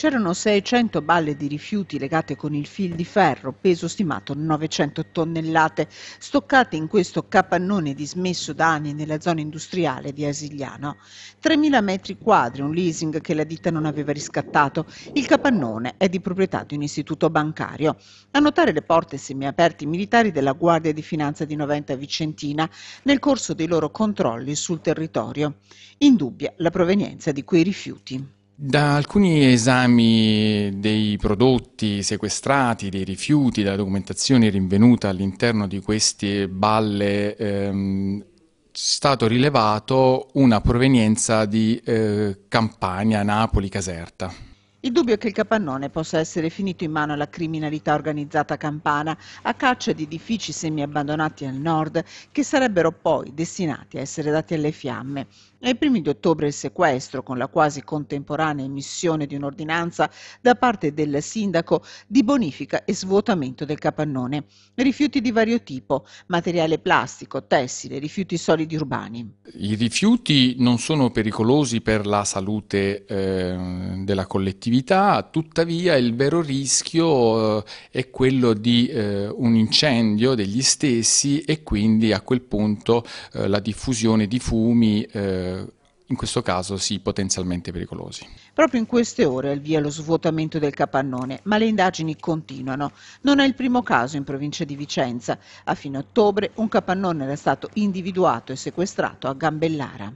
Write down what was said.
C'erano 600 balle di rifiuti legate con il fil di ferro, peso stimato 900 tonnellate, stoccate in questo capannone dismesso da anni nella zona industriale di Asigliano. 3.000 metri quadri, un leasing che la ditta non aveva riscattato. Il capannone è di proprietà di un istituto bancario. A notare le porte semiaperte i militari della Guardia di Finanza di Noventa Vicentina nel corso dei loro controlli sul territorio. Indubbia la provenienza di quei rifiuti. Da alcuni esami dei prodotti sequestrati, dei rifiuti, della documentazione rinvenuta all'interno di queste balle, ehm, è stato rilevato una provenienza di eh, Campania, Napoli, Caserta. Il dubbio è che il capannone possa essere finito in mano alla criminalità organizzata campana, a caccia di edifici semiabbandonati al nord, che sarebbero poi destinati a essere dati alle fiamme. Ai primi di ottobre il sequestro, con la quasi contemporanea emissione di un'ordinanza da parte del sindaco di bonifica e svuotamento del capannone. Rifiuti di vario tipo, materiale plastico, tessile, rifiuti solidi urbani. I rifiuti non sono pericolosi per la salute eh, della collettività attività, tuttavia il vero rischio eh, è quello di eh, un incendio degli stessi e quindi a quel punto eh, la diffusione di fumi eh, in questo caso sì, potenzialmente pericolosi. Proprio in queste ore avvia lo svuotamento del capannone, ma le indagini continuano. Non è il primo caso in provincia di Vicenza. A fine ottobre un capannone era stato individuato e sequestrato a Gambellara.